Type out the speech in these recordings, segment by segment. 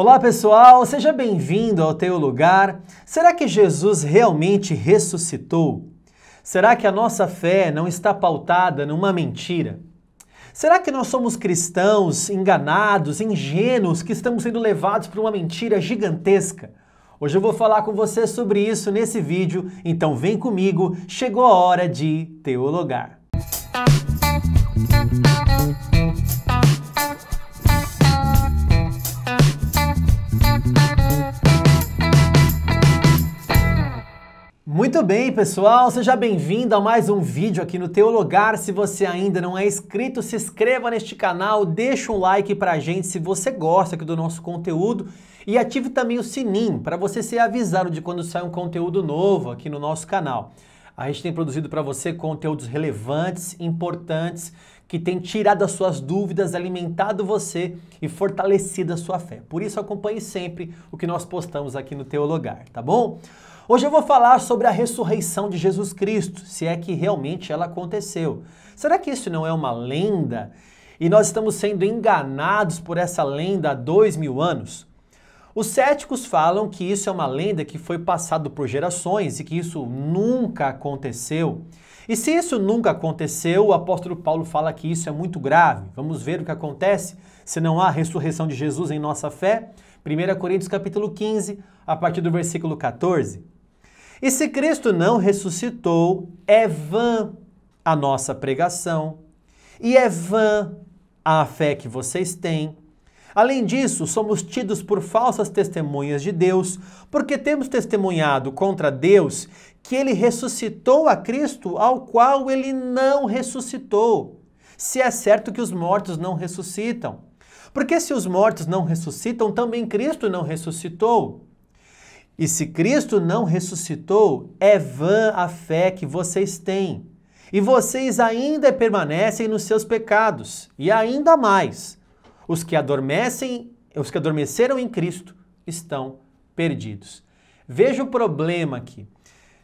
Olá pessoal, seja bem-vindo ao Teu Lugar. Será que Jesus realmente ressuscitou? Será que a nossa fé não está pautada numa mentira? Será que nós somos cristãos enganados, ingênuos, que estamos sendo levados por uma mentira gigantesca? Hoje eu vou falar com você sobre isso nesse vídeo, então vem comigo, chegou a hora de teologar. Muito bem, pessoal, seja bem-vindo a mais um vídeo aqui no teu lugar. Se você ainda não é inscrito, se inscreva neste canal, deixa um like pra gente se você gosta aqui do nosso conteúdo e ative também o sininho para você ser avisado de quando sai um conteúdo novo aqui no nosso canal. A gente tem produzido para você conteúdos relevantes, importantes, que tem tirado as suas dúvidas, alimentado você e fortalecido a sua fé. Por isso acompanhe sempre o que nós postamos aqui no teu lugar, tá bom? Hoje eu vou falar sobre a ressurreição de Jesus Cristo, se é que realmente ela aconteceu. Será que isso não é uma lenda? E nós estamos sendo enganados por essa lenda há dois mil anos? Os céticos falam que isso é uma lenda que foi passado por gerações e que isso nunca aconteceu. E se isso nunca aconteceu, o apóstolo Paulo fala que isso é muito grave. Vamos ver o que acontece se não há ressurreição de Jesus em nossa fé? 1 Coríntios capítulo 15, a partir do versículo 14. E se Cristo não ressuscitou, é vã a nossa pregação e é vã a fé que vocês têm. Além disso, somos tidos por falsas testemunhas de Deus, porque temos testemunhado contra Deus que ele ressuscitou a Cristo, ao qual ele não ressuscitou. Se é certo que os mortos não ressuscitam. Porque se os mortos não ressuscitam, também Cristo não ressuscitou. E se Cristo não ressuscitou, é vã a fé que vocês têm. E vocês ainda permanecem nos seus pecados, e ainda mais. Os que adormecem, os que adormeceram em Cristo estão perdidos. Veja o problema aqui.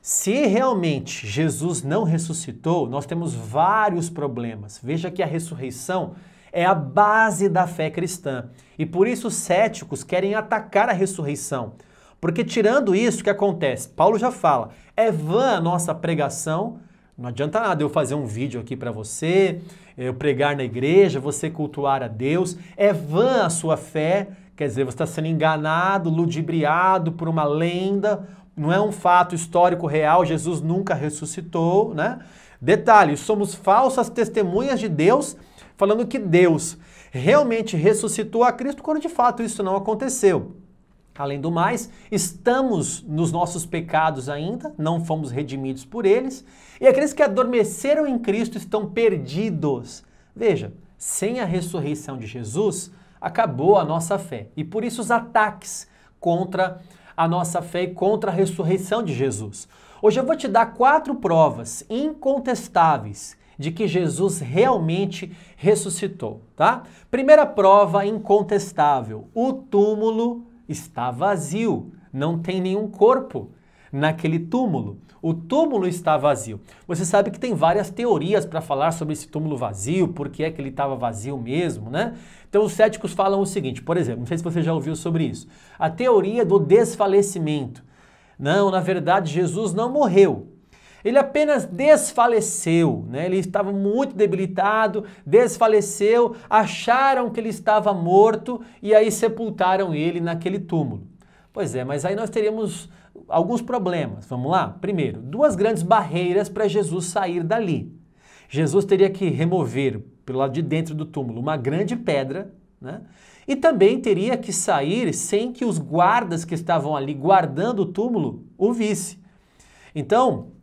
Se realmente Jesus não ressuscitou, nós temos vários problemas. Veja que a ressurreição é a base da fé cristã. E por isso os céticos querem atacar a ressurreição porque tirando isso, o que acontece? Paulo já fala, é vã a nossa pregação, não adianta nada eu fazer um vídeo aqui para você, eu pregar na igreja, você cultuar a Deus, é vã a sua fé, quer dizer, você está sendo enganado, ludibriado por uma lenda, não é um fato histórico real, Jesus nunca ressuscitou, né? Detalhe, somos falsas testemunhas de Deus, falando que Deus realmente ressuscitou a Cristo quando de fato isso não aconteceu. Além do mais, estamos nos nossos pecados ainda, não fomos redimidos por eles, e aqueles que adormeceram em Cristo estão perdidos. Veja, sem a ressurreição de Jesus, acabou a nossa fé. E por isso os ataques contra a nossa fé e contra a ressurreição de Jesus. Hoje eu vou te dar quatro provas incontestáveis de que Jesus realmente ressuscitou, tá? Primeira prova incontestável: o túmulo está vazio, não tem nenhum corpo naquele túmulo. O túmulo está vazio. Você sabe que tem várias teorias para falar sobre esse túmulo vazio, por que é que ele estava vazio mesmo, né? Então os céticos falam o seguinte, por exemplo, não sei se você já ouviu sobre isso, a teoria do desfalecimento. Não, na verdade Jesus não morreu, ele apenas desfaleceu, né? ele estava muito debilitado, desfaleceu, acharam que ele estava morto e aí sepultaram ele naquele túmulo. Pois é, mas aí nós teríamos alguns problemas. Vamos lá? Primeiro, duas grandes barreiras para Jesus sair dali. Jesus teria que remover, pelo lado de dentro do túmulo, uma grande pedra, né? E também teria que sair sem que os guardas que estavam ali guardando o túmulo o visse. Então,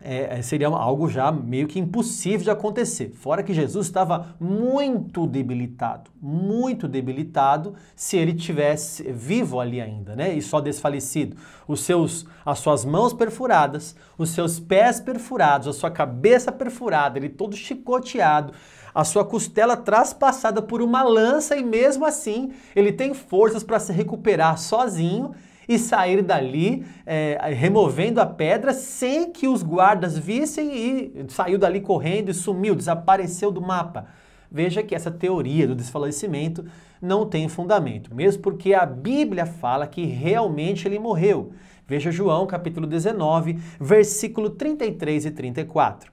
é, é, seria algo já meio que impossível de acontecer. Fora que Jesus estava muito debilitado, muito debilitado, se ele tivesse vivo ali ainda, né? E só desfalecido. Os seus, as suas mãos perfuradas, os seus pés perfurados, a sua cabeça perfurada, ele todo chicoteado, a sua costela traspassada por uma lança e mesmo assim ele tem forças para se recuperar sozinho e sair dali é, removendo a pedra sem que os guardas vissem e saiu dali correndo e sumiu, desapareceu do mapa. Veja que essa teoria do desfalecimento não tem fundamento, mesmo porque a Bíblia fala que realmente ele morreu. Veja João capítulo 19, versículo 33 e 34.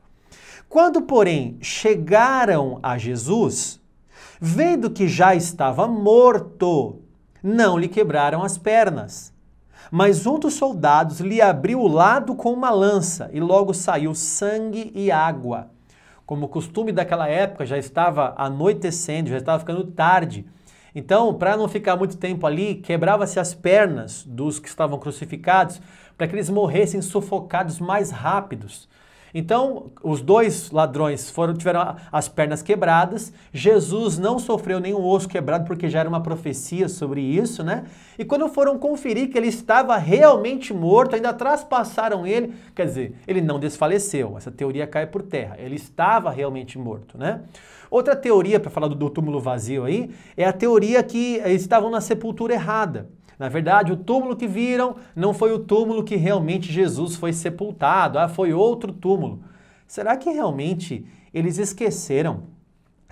Quando, porém, chegaram a Jesus, vendo que já estava morto, não lhe quebraram as pernas. Mas um dos soldados lhe abriu o lado com uma lança e logo saiu sangue e água. Como costume daquela época, já estava anoitecendo, já estava ficando tarde. Então, para não ficar muito tempo ali, quebrava-se as pernas dos que estavam crucificados para que eles morressem sufocados mais rápidos. Então, os dois ladrões foram tiveram as pernas quebradas. Jesus não sofreu nenhum osso quebrado porque já era uma profecia sobre isso, né? E quando foram conferir que ele estava realmente morto, ainda traspassaram ele, quer dizer, ele não desfaleceu. Essa teoria cai por terra. Ele estava realmente morto, né? Outra teoria para falar do túmulo vazio aí é a teoria que eles estavam na sepultura errada. Na verdade, o túmulo que viram não foi o túmulo que realmente Jesus foi sepultado, ah, foi outro túmulo. Será que realmente eles esqueceram,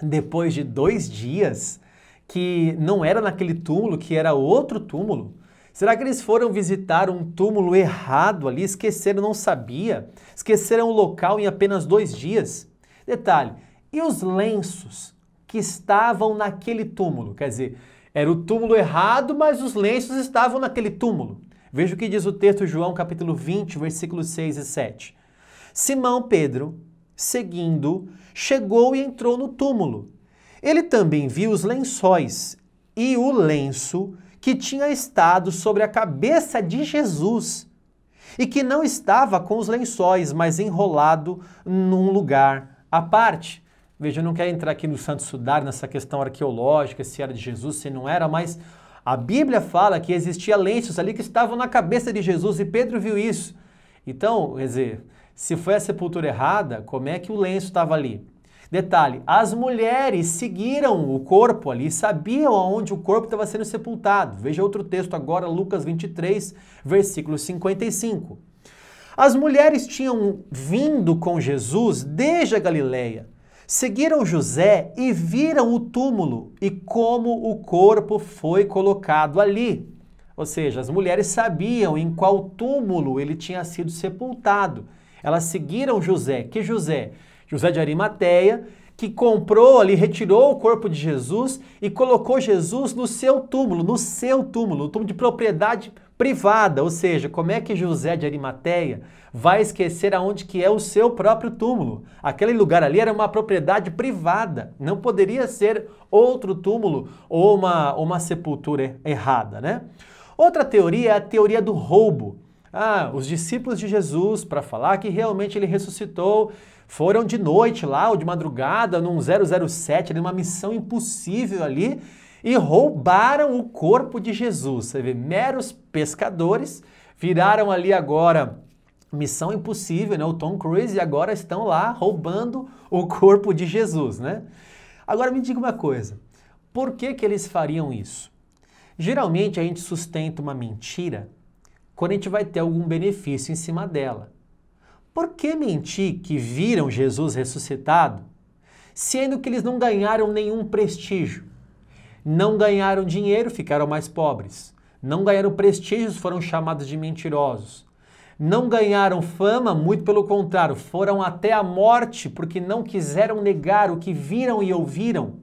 depois de dois dias, que não era naquele túmulo, que era outro túmulo? Será que eles foram visitar um túmulo errado ali, esqueceram, não sabia? Esqueceram o local em apenas dois dias? Detalhe, e os lenços que estavam naquele túmulo? Quer dizer, era o túmulo errado, mas os lenços estavam naquele túmulo. Veja o que diz o texto João capítulo 20, versículos 6 e 7. Simão Pedro, seguindo, chegou e entrou no túmulo. Ele também viu os lençóis e o lenço que tinha estado sobre a cabeça de Jesus e que não estava com os lençóis, mas enrolado num lugar à parte. Veja, eu não quero entrar aqui no Santo Sudar, nessa questão arqueológica, se era de Jesus, se não era, mas a Bíblia fala que existia lenços ali que estavam na cabeça de Jesus e Pedro viu isso. Então, quer dizer, se foi a sepultura errada, como é que o lenço estava ali? Detalhe: as mulheres seguiram o corpo ali, sabiam aonde o corpo estava sendo sepultado. Veja outro texto agora, Lucas 23, versículo 55. As mulheres tinham vindo com Jesus desde a Galileia Seguiram José e viram o túmulo e como o corpo foi colocado ali. Ou seja, as mulheres sabiam em qual túmulo ele tinha sido sepultado. Elas seguiram José. Que José? José de Arimateia, que comprou ali, retirou o corpo de Jesus e colocou Jesus no seu túmulo, no seu túmulo, o túmulo de propriedade privada, ou seja, como é que José de Arimateia vai esquecer aonde que é o seu próprio túmulo? Aquele lugar ali era uma propriedade privada, não poderia ser outro túmulo ou uma, uma sepultura errada, né? Outra teoria é a teoria do roubo. Ah, os discípulos de Jesus, para falar que realmente ele ressuscitou, foram de noite lá ou de madrugada num 007, numa missão impossível ali, e roubaram o corpo de Jesus. Você vê, meros pescadores viraram ali agora Missão Impossível, né? O Tom Cruise e agora estão lá roubando o corpo de Jesus, né? Agora me diga uma coisa, por que que eles fariam isso? Geralmente a gente sustenta uma mentira quando a gente vai ter algum benefício em cima dela. Por que mentir que viram Jesus ressuscitado, sendo que eles não ganharam nenhum prestígio? Não ganharam dinheiro, ficaram mais pobres. Não ganharam prestígios, foram chamados de mentirosos. Não ganharam fama, muito pelo contrário, foram até a morte porque não quiseram negar o que viram e ouviram.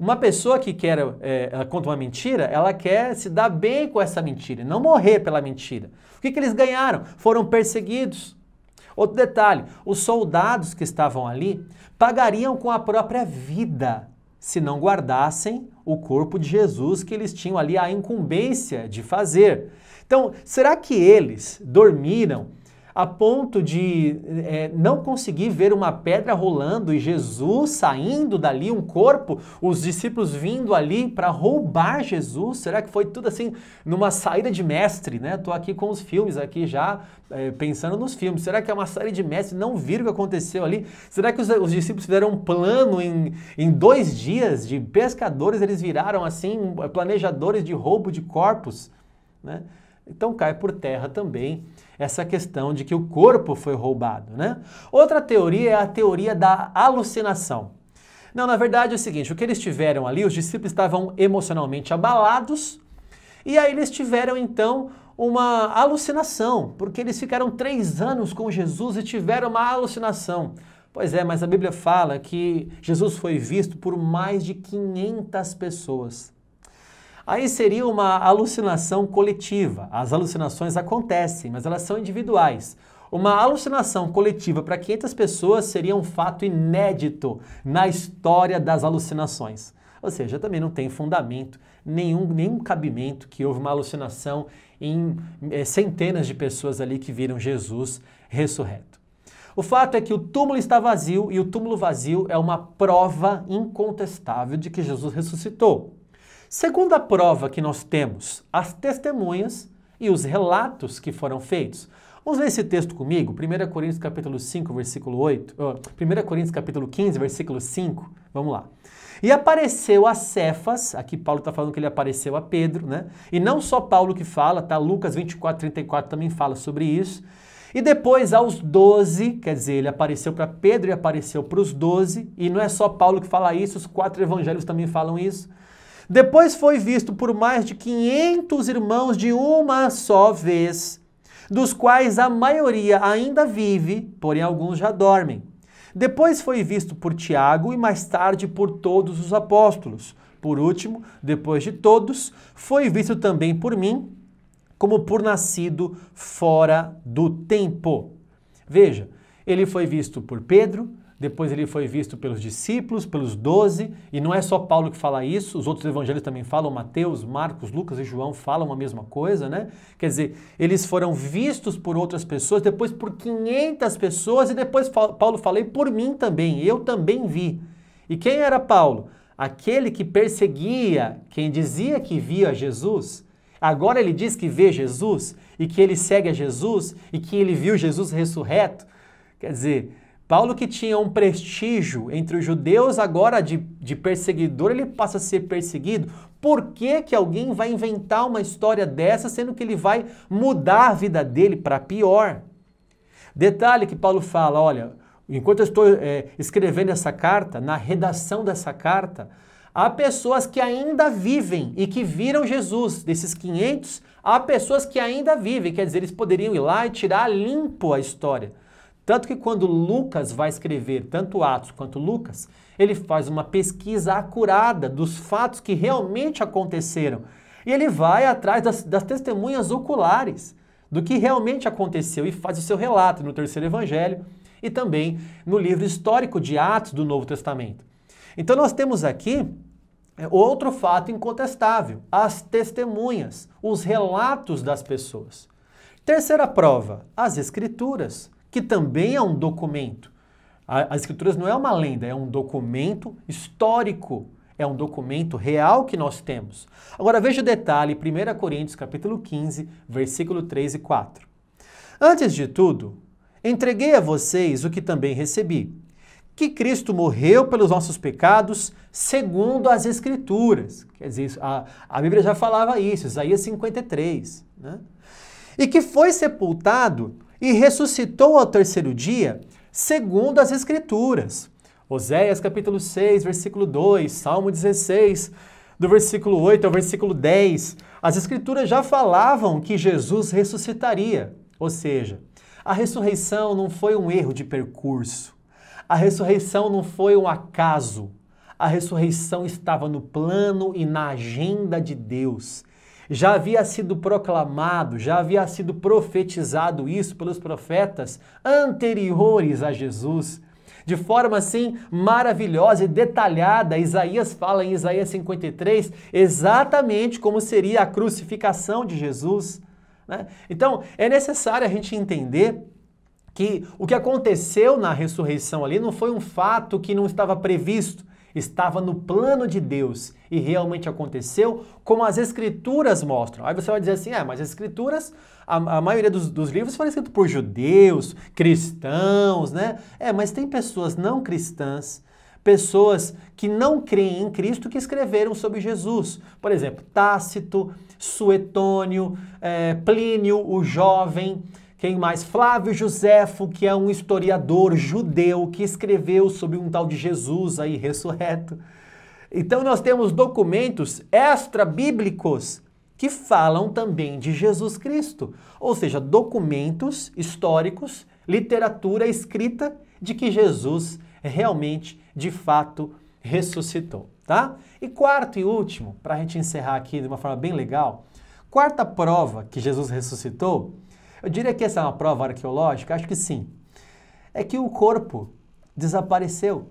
Uma pessoa que quer, é, conta uma mentira, ela quer se dar bem com essa mentira, não morrer pela mentira. O que, que eles ganharam? Foram perseguidos. Outro detalhe: os soldados que estavam ali pagariam com a própria vida se não guardassem o corpo de Jesus que eles tinham ali a incumbência de fazer. Então, será que eles dormiram a ponto de é, não conseguir ver uma pedra rolando e Jesus saindo dali, um corpo, os discípulos vindo ali para roubar Jesus? Será que foi tudo assim numa saída de mestre, né? Tô aqui com os filmes aqui já é, pensando nos filmes. Será que é uma saída de mestre? Não viram o que aconteceu ali? Será que os, os discípulos fizeram um plano em, em dois dias de pescadores? Eles viraram assim planejadores de roubo de corpos, né? Então cai por terra também essa questão de que o corpo foi roubado, né? Outra teoria é a teoria da alucinação. Não, na verdade é o seguinte, o que eles tiveram ali, os discípulos estavam emocionalmente abalados e aí eles tiveram então uma alucinação, porque eles ficaram três anos com Jesus e tiveram uma alucinação. Pois é, mas a Bíblia fala que Jesus foi visto por mais de 500 pessoas. Aí seria uma alucinação coletiva. As alucinações acontecem, mas elas são individuais. Uma alucinação coletiva para 500 pessoas seria um fato inédito na história das alucinações. Ou seja, também não tem fundamento, nenhum, nenhum cabimento que houve uma alucinação em é, centenas de pessoas ali que viram Jesus ressurreto. O fato é que o túmulo está vazio e o túmulo vazio é uma prova incontestável de que Jesus ressuscitou. Segunda prova que nós temos, as testemunhas e os relatos que foram feitos. Vamos ler esse texto comigo? 1 Coríntios capítulo 5, versículo 8. Uh, 1 Coríntios capítulo 15, versículo 5. Vamos lá. E apareceu a Cefas, aqui Paulo está falando que ele apareceu a Pedro, né? E não só Paulo que fala, tá? Lucas 24, 34 também fala sobre isso. E depois aos doze, quer dizer, ele apareceu para Pedro e apareceu para os doze, e não é só Paulo que fala isso, os quatro evangelhos também falam isso. Depois foi visto por mais de 500 irmãos de uma só vez, dos quais a maioria ainda vive, porém alguns já dormem. Depois foi visto por Tiago e mais tarde por todos os apóstolos. Por último, depois de todos, foi visto também por mim, como por nascido fora do tempo. Veja, ele foi visto por Pedro, depois ele foi visto pelos discípulos, pelos doze, e não é só Paulo que fala isso, os outros evangelhos também falam, Mateus, Marcos, Lucas e João falam a mesma coisa, né? Quer dizer, eles foram vistos por outras pessoas, depois por 500 pessoas, e depois Paulo falei por mim também, eu também vi. E quem era Paulo? Aquele que perseguia, quem dizia que via Jesus, agora ele diz que vê Jesus, e que ele segue a Jesus, e que ele viu Jesus ressurreto. Quer dizer, Paulo, que tinha um prestígio entre os judeus, agora de, de perseguidor, ele passa a ser perseguido. Por que, que alguém vai inventar uma história dessa, sendo que ele vai mudar a vida dele para pior? Detalhe que Paulo fala: olha, enquanto eu estou é, escrevendo essa carta, na redação dessa carta, há pessoas que ainda vivem e que viram Jesus. Desses 500, há pessoas que ainda vivem, quer dizer, eles poderiam ir lá e tirar limpo a história. Tanto que quando Lucas vai escrever tanto Atos quanto Lucas, ele faz uma pesquisa acurada dos fatos que realmente aconteceram. E ele vai atrás das, das testemunhas oculares do que realmente aconteceu e faz o seu relato no terceiro evangelho e também no livro histórico de Atos do Novo Testamento. Então nós temos aqui é, outro fato incontestável: as testemunhas, os relatos das pessoas. Terceira prova, as escrituras que também é um documento. as Escrituras não é uma lenda, é um documento histórico, é um documento real que nós temos. Agora veja o detalhe, 1 Coríntios capítulo 15, versículo 3 e 4. Antes de tudo, entreguei a vocês o que também recebi, que Cristo morreu pelos nossos pecados segundo as Escrituras. Quer dizer, a, a Bíblia já falava isso, Isaías 53. Né? E que foi sepultado e ressuscitou ao terceiro dia, segundo as Escrituras. Oséias capítulo 6, versículo 2, Salmo 16, do versículo 8 ao versículo 10. As Escrituras já falavam que Jesus ressuscitaria, ou seja, a ressurreição não foi um erro de percurso, a ressurreição não foi um acaso, a ressurreição estava no plano e na agenda de Deus. Já havia sido proclamado, já havia sido profetizado isso pelos profetas anteriores a Jesus. De forma assim maravilhosa e detalhada, Isaías fala em Isaías 53 exatamente como seria a crucificação de Jesus. Né? Então é necessário a gente entender que o que aconteceu na ressurreição ali não foi um fato que não estava previsto, estava no plano de Deus e realmente aconteceu, como as Escrituras mostram. Aí você vai dizer assim: é, mas as Escrituras, a, a maioria dos, dos, livros foram escritos por judeus, cristãos, né? É, mas tem pessoas não cristãs. Pessoas que não creem em Cristo que escreveram sobre Jesus. Por exemplo, Tácito, Suetônio, é, Plínio, o Jovem. Quem mais? Flávio Josefo, que é um historiador judeu que escreveu sobre um tal de Jesus aí ressurreto. Então nós temos documentos extra-bíblicos que falam também de Jesus Cristo, ou seja, documentos históricos, literatura escrita de que Jesus realmente, de fato, ressuscitou, tá? E quarto e último, para a gente encerrar aqui de uma forma bem legal, quarta prova que Jesus ressuscitou eu diria que essa é uma prova arqueológica? Acho que sim. É que o corpo desapareceu.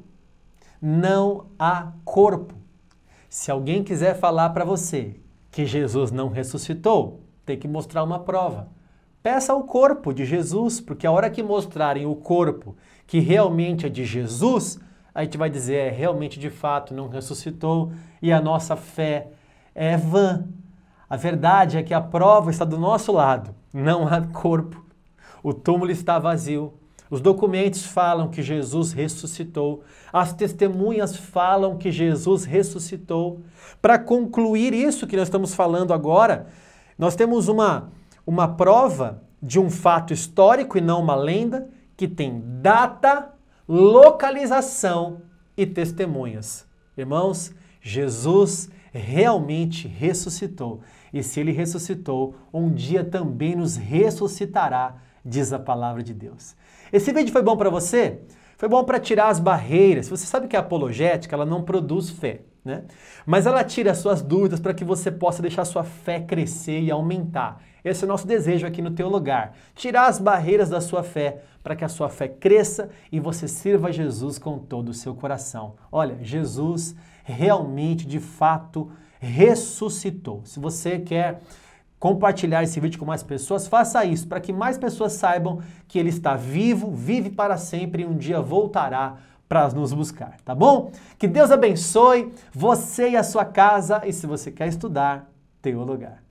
Não há corpo. Se alguém quiser falar para você que Jesus não ressuscitou, tem que mostrar uma prova. Peça o corpo de Jesus, porque a hora que mostrarem o corpo que realmente é de Jesus, a gente vai dizer, é, realmente de fato não ressuscitou e a nossa fé é vã. A verdade é que a prova está do nosso lado não há corpo. O túmulo está vazio. Os documentos falam que Jesus ressuscitou. As testemunhas falam que Jesus ressuscitou. Para concluir isso que nós estamos falando agora, nós temos uma, uma prova de um fato histórico e não uma lenda que tem data, localização e testemunhas. Irmãos, Jesus realmente ressuscitou. E se ele ressuscitou, um dia também nos ressuscitará, diz a palavra de Deus. Esse vídeo foi bom para você? Foi bom para tirar as barreiras. Você sabe que a apologética, ela não produz fé, né? Mas ela tira as suas dúvidas para que você possa deixar sua fé crescer e aumentar. Esse é o nosso desejo aqui no teu lugar. Tirar as barreiras da sua fé para que a sua fé cresça e você sirva a Jesus com todo o seu coração. Olha, Jesus realmente, de fato, ressuscitou. Se você quer compartilhar esse vídeo com mais pessoas, faça isso para que mais pessoas saibam que ele está vivo, vive para sempre e um dia voltará para nos buscar, tá bom? Que Deus abençoe você e a sua casa e se você quer estudar, tem o lugar.